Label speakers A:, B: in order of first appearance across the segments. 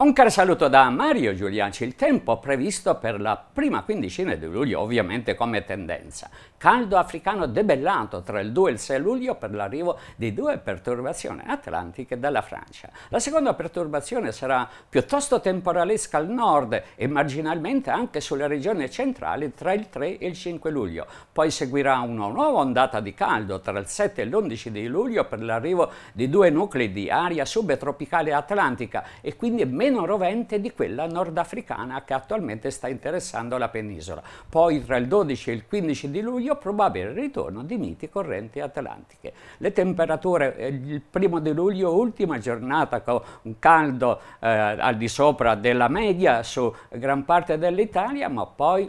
A: Un caro saluto da Mario Giulianci. Il tempo previsto per la prima quindicina di luglio, ovviamente come tendenza. Caldo africano debellato tra il 2 e il 6 luglio per l'arrivo di due perturbazioni atlantiche dalla Francia. La seconda perturbazione sarà piuttosto temporalesca al nord e marginalmente anche sulle regioni centrali tra il 3 e il 5 luglio. Poi seguirà una nuova ondata di caldo tra il 7 e l'11 di luglio per l'arrivo di due nuclei di aria subtropicale atlantica e quindi meno meno rovente di quella nordafricana che attualmente sta interessando la penisola. Poi tra il 12 e il 15 di luglio probabile ritorno di miti correnti atlantiche. Le temperature eh, il primo di luglio, ultima giornata con un caldo eh, al di sopra della media su gran parte dell'Italia, ma poi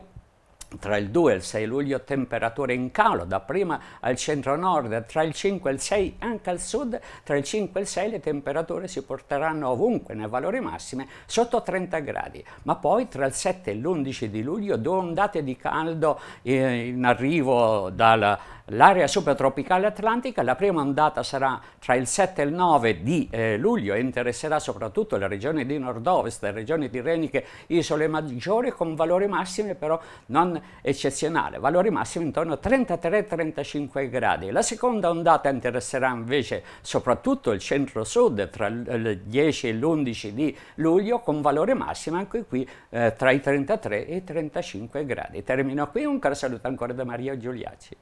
A: tra il 2 e il 6 luglio temperature in calo, dapprima al centro-nord, tra il 5 e il 6 anche al sud, tra il 5 e il 6 le temperature si porteranno ovunque nei valori massimi sotto 30 gradi, ma poi tra il 7 e l'11 di luglio due ondate di caldo eh, in arrivo dalla L'area subtropicale atlantica, la prima ondata sarà tra il 7 e il 9 di eh, luglio e interesserà soprattutto le regioni di nord-ovest, le regioni tirreniche, isole maggiori con valori massimi però non eccezionali, valori massimi intorno a 33-35 gradi. La seconda ondata interesserà invece soprattutto il centro-sud tra il 10 e l'11 di luglio con valori massimi anche qui eh, tra i 33 e i 35 gradi. Termino qui, un caro saluto ancora da Maria Giuliacci.